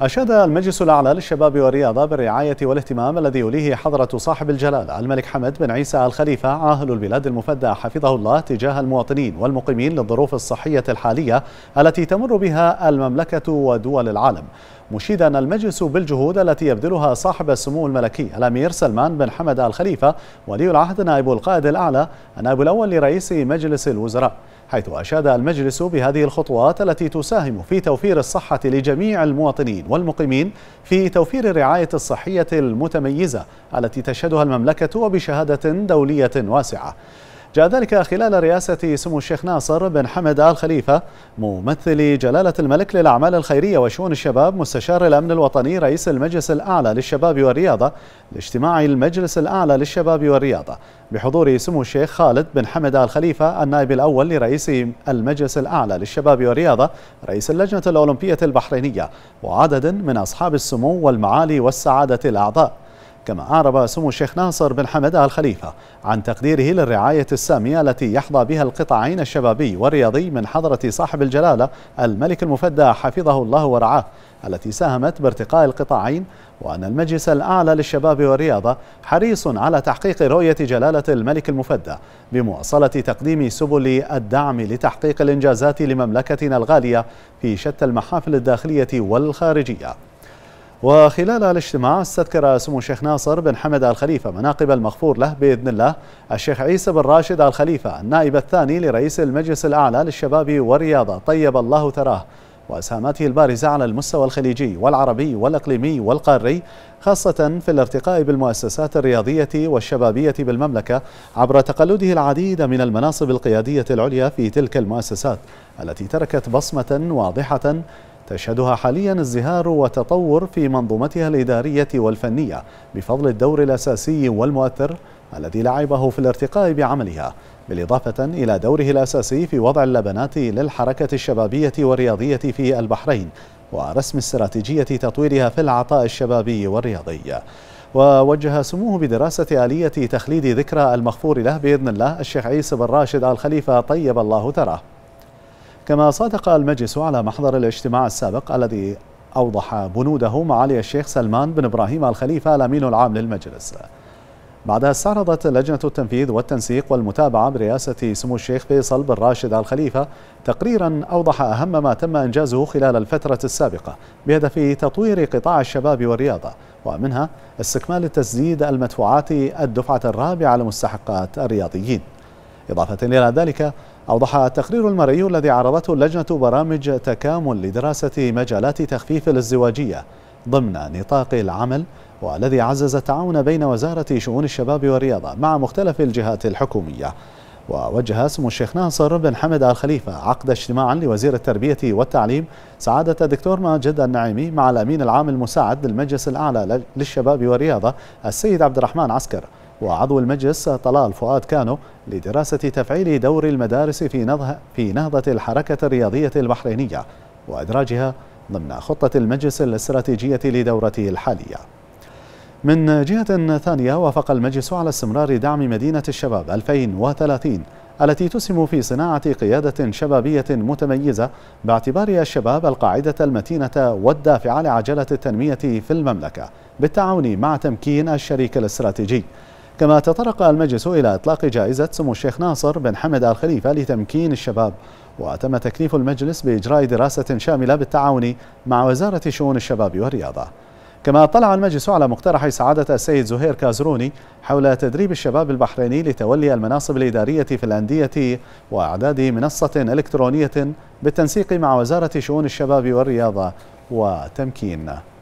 أشاد المجلس الأعلى للشباب والرياضة بالرعاية والاهتمام الذي يوليه حضرة صاحب الجلالة الملك حمد بن عيسى الخليفة عاهل البلاد المفدى حفظه الله تجاه المواطنين والمقيمين للظروف الصحية الحالية التي تمر بها المملكة ودول العالم مشيدا المجلس بالجهود التي يبذلها صاحب السمو الملكي الأمير سلمان بن حمد الخليفة ولي العهد نائب القائد الأعلى النائب الأول لرئيس مجلس الوزراء حيث أشاد المجلس بهذه الخطوات التي تساهم في توفير الصحة لجميع المواطنين والمقيمين في توفير الرعاية الصحية المتميزة التي تشهدها المملكة وبشهادة دولية واسعة جاء ذلك خلال رئاسة سمو الشيخ ناصر بن حمد آل خليفة ممثل جلالة الملك للأعمال الخيرية وشؤون الشباب مستشار الأمن الوطني رئيس المجلس الأعلى للشباب والرياضة لاجتماع المجلس الأعلى للشباب والرياضة بحضور سمو الشيخ خالد بن حمد آل خليفة النائب الأول لرئيس المجلس الأعلى للشباب والرياضة رئيس اللجنة الأولمبية البحرينية وعدد من أصحاب السمو والمعالي والسعادة الأعضاء كما أعرب سمو الشيخ ناصر بن حمد آل خليفة عن تقديره للرعاية السامية التي يحظى بها القطاعين الشبابي والرياضي من حضرة صاحب الجلالة الملك المفدى حفظه الله ورعاه التي ساهمت بارتقاء القطاعين وأن المجلس الأعلى للشباب والرياضة حريص على تحقيق رؤية جلالة الملك المفدى بمواصلة تقديم سبل الدعم لتحقيق الإنجازات لمملكتنا الغالية في شتى المحافل الداخلية والخارجية وخلال الاجتماع استذكر سمو الشيخ ناصر بن حمد آل خليفة مناقب المغفور له بإذن الله الشيخ عيسى بن راشد آل خليفة النائب الثاني لرئيس المجلس الأعلى للشباب والرياضة طيب الله ثراه وأسهاماته البارزة على المستوى الخليجي والعربي والأقليمي والقاري خاصة في الارتقاء بالمؤسسات الرياضية والشبابية بالمملكة عبر تقلده العديد من المناصب القيادية العليا في تلك المؤسسات التي تركت بصمة واضحة تشهدها حاليا ازدهار وتطور في منظومتها الإدارية والفنية بفضل الدور الأساسي والمؤثر الذي لعبه في الارتقاء بعملها بالإضافة إلى دوره الأساسي في وضع اللبنات للحركة الشبابية والرياضية في البحرين ورسم استراتيجية تطويرها في العطاء الشبابي والرياضي ووجه سموه بدراسة آلية تخليد ذكرى المغفور له بإذن الله الشيخ عيسى بن راشد الخليفة طيب الله ثراه كما صادق المجلس على محضر الاجتماع السابق الذي أوضح بنوده معالي الشيخ سلمان بن إبراهيم الخليفة الأمين العام للمجلس بعدها استعرضت لجنة التنفيذ والتنسيق والمتابعة برئاسة سمو الشيخ فيصل بن راشد الخليفة تقريرا أوضح أهم ما تم إنجازه خلال الفترة السابقة بهدف تطوير قطاع الشباب والرياضة ومنها استكمال تسديد المدفوعات الدفعة الرابعة لمستحقات الرياضيين إضافة إلى ذلك أوضح التقرير المرئي الذي عرضته لجنة برامج تكامل لدراسة مجالات تخفيف الازدواجية ضمن نطاق العمل والذي عزز التعاون بين وزارة شؤون الشباب والرياضة مع مختلف الجهات الحكومية ووجه اسم الشيخ ناصر بن حمد آل خليفة عقد اجتماعا لوزير التربية والتعليم سعادة الدكتور ماجد النعيمي مع الأمين العام المساعد للمجلس الأعلى للشباب والرياضة السيد عبد الرحمن عسكر وعضو المجلس طلال فؤاد كانو لدراسة تفعيل دور المدارس في, في نهضة الحركة الرياضية البحرينية وإدراجها ضمن خطة المجلس الاستراتيجية لدورته الحالية من جهة ثانية وافق المجلس على استمرار دعم مدينة الشباب 2030 التي تسهم في صناعة قيادة شبابية متميزة باعتبارها الشباب القاعدة المتينة والدافعة لعجلة التنمية في المملكة بالتعاون مع تمكين الشريك الاستراتيجي كما تطرق المجلس إلى إطلاق جائزة سمو الشيخ ناصر بن حمد آل خليفة لتمكين الشباب وتم تكليف المجلس بإجراء دراسة شاملة بالتعاون مع وزارة شؤون الشباب والرياضة كما اطلع المجلس على مقترح سعادة السيد زهير كازروني حول تدريب الشباب البحريني لتولي المناصب الإدارية في الأندية وإعداد منصة إلكترونية بالتنسيق مع وزارة شؤون الشباب والرياضة وتمكين